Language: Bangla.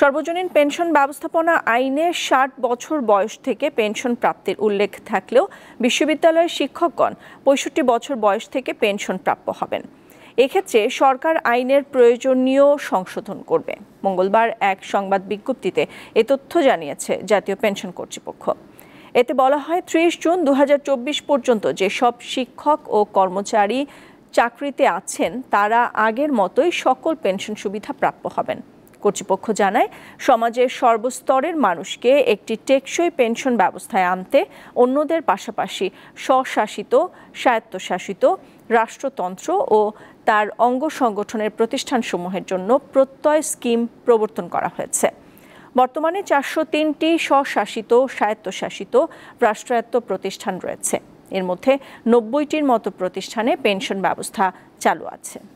সর্বজনীন পেনশন ব্যবস্থাপনা আইনে ষাট বছর বয়স থেকে পেনশন প্রাপ্তির উল্লেখ থাকলেও বিশ্ববিদ্যালয়ের শিক্ষকগণ পঁয়ষট্টি বছর বয়স থেকে পেনশন প্রাপ্য হবেন এক্ষেত্রে সরকার আইনের প্রয়োজনীয় সংশোধন করবে মঙ্গলবার এক সংবাদ বিজ্ঞপ্তিতে এ তথ্য জানিয়েছে জাতীয় পেনশন কর্তৃপক্ষ এতে বলা হয় ত্রিশ জুন দু পর্যন্ত যেসব শিক্ষক ও কর্মচারী চাকরিতে আছেন তারা আগের মতোই সকল পেনশন সুবিধা প্রাপ্য হবেন কর্তৃপক্ষ জানায় সমাজের সর্বস্তরের মানুষকে একটি টেকসই পেনশন ব্যবস্থায় আনতে অন্যদের পাশাপাশি স্বশাসিত স্বায়ত্তশাসিত রাষ্ট্রতন্ত্র ও তার অঙ্গ সংগঠনের প্রতিষ্ঠানসমূহের জন্য প্রত্যয় স্কিম প্রবর্তন করা হয়েছে বর্তমানে চারশো তিনটি স্বশাসিত স্বায়ত্তশাসিত রাষ্ট্রায়ত্ত প্রতিষ্ঠান রয়েছে এর মধ্যে নব্বইটির মতো প্রতিষ্ঠানে পেনশন ব্যবস্থা চালু আছে